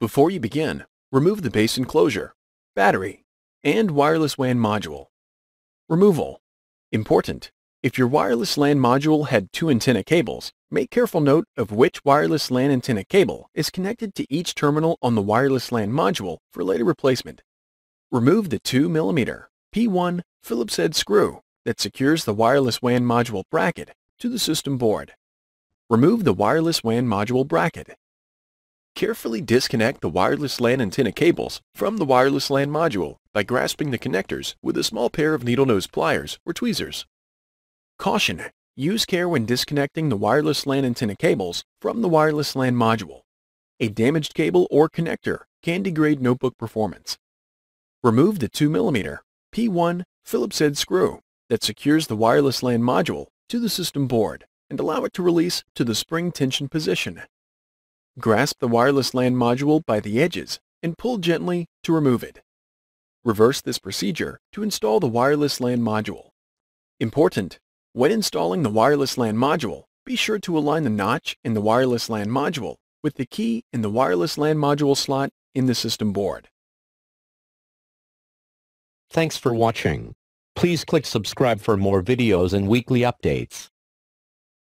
Before you begin, remove the base enclosure, battery, and wireless WAN module. Removal. Important. If your wireless LAN module had two antenna cables, make careful note of which wireless LAN antenna cable is connected to each terminal on the wireless LAN module for later replacement. Remove the 2mm P1 Phillips head screw that secures the wireless WAN module bracket to the system board. Remove the wireless WAN module bracket Carefully disconnect the wireless LAN antenna cables from the wireless LAN module by grasping the connectors with a small pair of needle nose pliers or tweezers. Caution! Use care when disconnecting the wireless LAN antenna cables from the wireless LAN module. A damaged cable or connector can degrade notebook performance. Remove the 2mm P1 Phillips head screw that secures the wireless LAN module to the system board and allow it to release to the spring tension position. Grasp the wireless LAN module by the edges and pull gently to remove it. Reverse this procedure to install the wireless LAN module. Important! When installing the wireless LAN module, be sure to align the notch in the wireless LAN module with the key in the wireless LAN module slot in the system board. Thanks for watching. Please click subscribe for more videos and weekly updates.